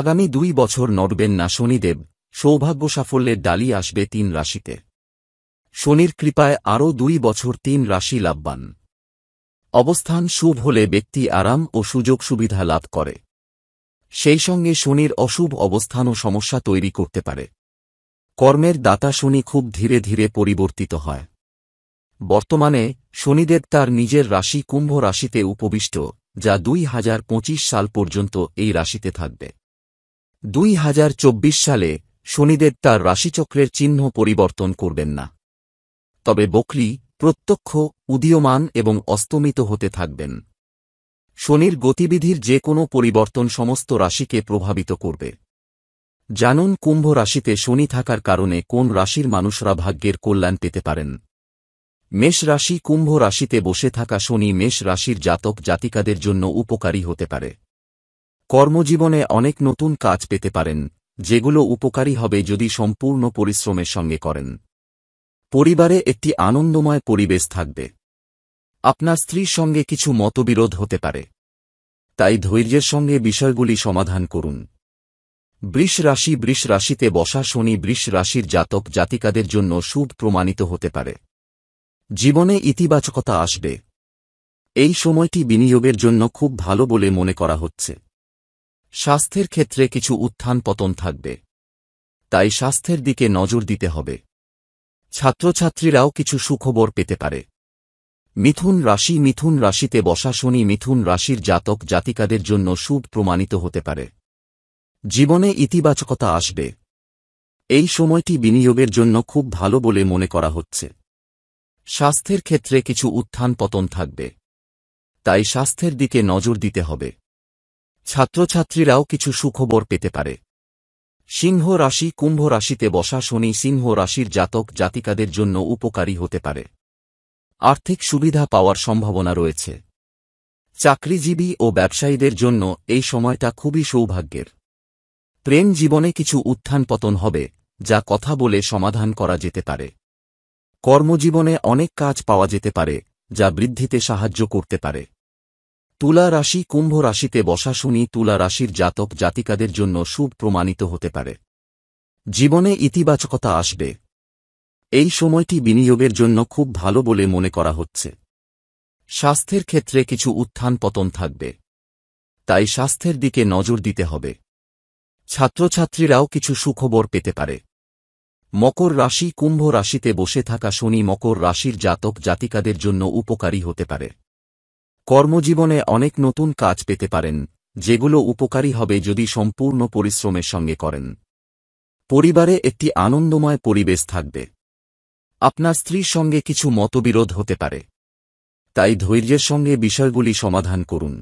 আগামী দুই বছর নড়বেন না শনিদেব সৌভাগ্য সাফল্যের ডালি আসবে তিন রাশিতে শনির কৃপায় আরও দুই বছর তিন রাশি লাভবান অবস্থান শুভ হলে ব্যক্তি আরাম ও সুযোগ সুবিধা লাভ করে সেই সঙ্গে শনির অশুভ অবস্থান ও সমস্যা তৈরি করতে পারে কর্মের দাতা শনি খুব ধীরে ধীরে পরিবর্তিত হয় বর্তমানে শনিদেব তার নিজের রাশি কুম্ভ রাশিতে উপবিষ্ট যা দুই সাল পর্যন্ত এই রাশিতে থাকবে দুই হাজার চব্বিশ সালে শনিদেব তার রাশিচক্রের চিহ্ন পরিবর্তন করবেন না তবে বকরি প্রত্যক্ষ উদীয়মান এবং অস্তমিত হতে থাকবেন শনির গতিবিধির যে কোনো পরিবর্তন সমস্ত রাশিকে প্রভাবিত করবে জানুন কুম্ভ রাশিতে শনি থাকার কারণে কোন রাশির মানুষরা ভাগ্যের কল্যাণ পেতে পারেন মেষ রাশি কুম্ভ রাশিতে বসে থাকা শনি মেষ রাশির জাতক জাতিকাদের জন্য উপকারী হতে পারে কর্মজীবনে অনেক নতুন কাজ পেতে পারেন যেগুলো উপকারী হবে যদি সম্পূর্ণ পরিশ্রমের সঙ্গে করেন পরিবারে একটি আনন্দময় পরিবেশ থাকবে আপনার স্ত্রীর সঙ্গে কিছু মতবিরোধ হতে পারে তাই ধৈর্যের সঙ্গে বিষয়গুলি সমাধান করুন বৃষ রাশি বৃষ রাশিতে বসা শনি বৃষ রাশির জাতক জাতিকাদের জন্য সুদ প্রমাণিত হতে পারে জীবনে ইতিবাচকতা আসবে এই সময়টি বিনিয়োগের জন্য খুব ভালো বলে মনে করা হচ্ছে স্বাস্থ্যের ক্ষেত্রে কিছু উত্থান পতন থাকবে তাই স্বাস্থ্যের দিকে নজর দিতে হবে ছাত্রছাত্রীরাও কিছু সুখবর পেতে পারে মিথুন রাশি মিথুন রাশিতে বসা শনি মিথুন রাশির জাতক জাতিকাদের জন্য শুভ প্রমাণিত হতে পারে জীবনে ইতিবাচকতা আসবে এই সময়টি বিনিয়োগের জন্য খুব ভালো বলে মনে করা হচ্ছে স্বাস্থ্যের ক্ষেত্রে কিছু উত্থান পতন থাকবে তাই স্বাস্থ্যের দিকে নজর দিতে হবে ছাত্রছাত্রীরাও কিছু সুখবর পেতে পারে সিংহ রাশি কুম্ভ রাশিতে বসা শনি সিংহ রাশির জাতক জাতিকাদের জন্য উপকারী হতে পারে আর্থিক সুবিধা পাওয়ার সম্ভাবনা রয়েছে চাকরিজীবী ও ব্যবসায়ীদের জন্য এই সময়টা খুবই সৌভাগ্যের প্রেম জীবনে কিছু উত্থান পতন হবে যা কথা বলে সমাধান করা যেতে পারে কর্মজীবনে অনেক কাজ পাওয়া যেতে পারে যা বৃদ্ধিতে সাহায্য করতে পারে তুলা রাশি কুম্ভ রাশিতে বসা শুনি তুলা রাশির জাতক জাতিকাদের জন্য শুভ প্রমাণিত হতে পারে জীবনে ইতিবাচকতা আসবে এই সময়টি বিনিয়োগের জন্য খুব ভালো বলে মনে করা হচ্ছে স্বাস্থ্যের ক্ষেত্রে কিছু উত্থান পতন থাকবে তাই স্বাস্থ্যের দিকে নজর দিতে হবে ছাত্রছাত্রীরাও কিছু সুখবর পেতে পারে মকর রাশি কুম্ভ রাশিতে বসে থাকা শনি মকর রাশির জাতক জাতিকাদের জন্য উপকারী হতে পারে কর্মজীবনে অনেক নতুন কাজ পেতে পারেন যেগুলো উপকারী হবে যদি সম্পূর্ণ পরিশ্রমের সঙ্গে করেন পরিবারে একটি আনন্দময় পরিবেশ থাকবে আপনার স্ত্রীর সঙ্গে কিছু মতবিরোধ হতে পারে তাই ধৈর্যের সঙ্গে বিষয়গুলি সমাধান করুন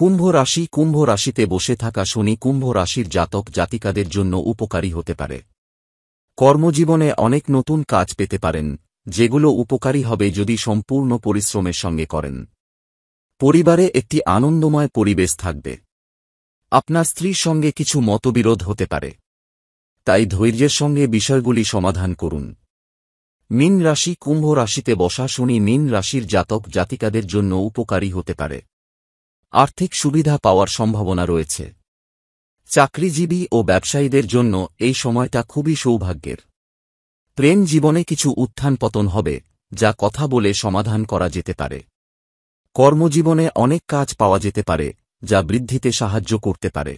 কুম্ভ রাশি কুম্ভ রাশিতে বসে থাকা শনি কুম্ভ রাশির জাতক জাতিকাদের জন্য উপকারী হতে পারে কর্মজীবনে অনেক নতুন কাজ পেতে পারেন যেগুলো উপকারী হবে যদি সম্পূর্ণ পরিশ্রমের সঙ্গে করেন পরিবারে একটি আনন্দময় পরিবেশ থাকবে আপনার স্ত্রীর সঙ্গে কিছু মতবিরোধ হতে পারে তাই ধৈর্যের সঙ্গে বিষয়গুলি সমাধান করুন মীন রাশি কুম্ভ রাশিতে বসা শুনি মীন রাশির জাতক জাতিকাদের জন্য উপকারী হতে পারে আর্থিক সুবিধা পাওয়ার সম্ভাবনা রয়েছে চাকরিজীবী ও ব্যবসায়ীদের জন্য এই সময়টা খুবই সৌভাগ্যের প্রেম জীবনে কিছু উত্থান পতন হবে যা কথা বলে সমাধান করা যেতে পারে কর্মজীবনে অনেক কাজ পাওয়া যেতে পারে যা বৃদ্ধিতে সাহায্য করতে পারে